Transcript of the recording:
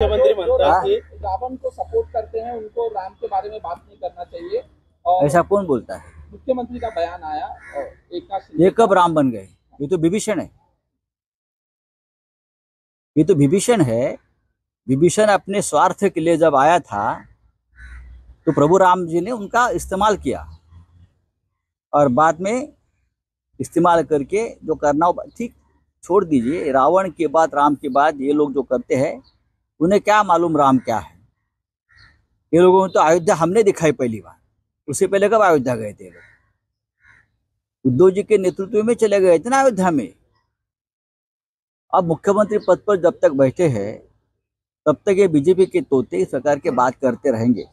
रावण को सपोर्ट करते हैं उनको राम के बारे में बात नहीं करना चाहिए और ऐसा कौन बोलता है मुख्यमंत्री का बयान आया और ये कब राम बन गए ये तो विभीषण है ये तो विभीषण है विभीषण अपने स्वार्थ के लिए जब आया था तो प्रभु राम जी ने उनका इस्तेमाल किया और बाद में इस्तेमाल करके जो करना ठीक छोड़ दीजिए रावण के बाद राम के बाद ये लोग जो करते हैं उन्हें क्या मालूम राम क्या है ये लोगों को तो अयोध्या हमने दिखाई पहली बार उससे पहले कब अयोध्या गए थे लोग उद्धव जी के नेतृत्व में चले गए थे ना अयोध्या में अब मुख्यमंत्री पद पर जब तक बैठे हैं तब तक ये बीजेपी के तोते इस प्रकार के बात करते रहेंगे